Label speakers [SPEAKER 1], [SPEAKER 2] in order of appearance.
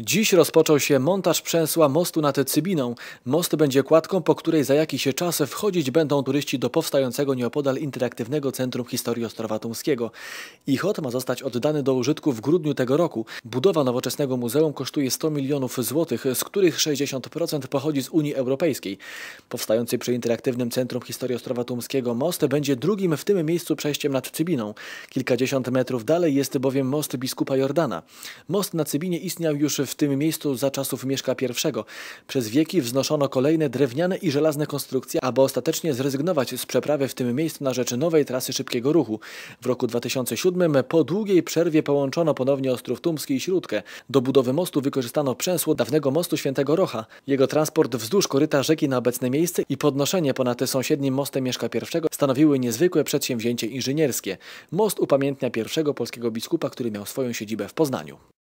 [SPEAKER 1] Dziś rozpoczął się montaż przęsła mostu nad Cybiną. Most będzie kładką, po której za jakiś czas wchodzić będą turyści do powstającego nieopodal interaktywnego Centrum Historii Ostrowa Tumskiego. Ich hot ma zostać oddany do użytku w grudniu tego roku. Budowa nowoczesnego muzeum kosztuje 100 milionów złotych, z których 60% pochodzi z Unii Europejskiej. Powstający przy interaktywnym Centrum Historii Ostrowa Tumskiego most będzie drugim w tym miejscu przejściem nad Cybiną. Kilkadziesiąt metrów dalej jest bowiem most biskupa Jordana. Most na Cybinie istniał już w w tym miejscu za czasów Mieszka I. Przez wieki wznoszono kolejne drewniane i żelazne konstrukcje, aby ostatecznie zrezygnować z przeprawy w tym miejscu na rzecz nowej trasy szybkiego ruchu. W roku 2007 po długiej przerwie połączono ponownie Ostrów Tumski i Śródkę. Do budowy mostu wykorzystano przęsło dawnego mostu Świętego Rocha. Jego transport wzdłuż koryta rzeki na obecne miejsce i podnoszenie ponad sąsiednim mostem Mieszka I stanowiły niezwykłe przedsięwzięcie inżynierskie. Most upamiętnia pierwszego polskiego biskupa, który miał swoją siedzibę w Poznaniu.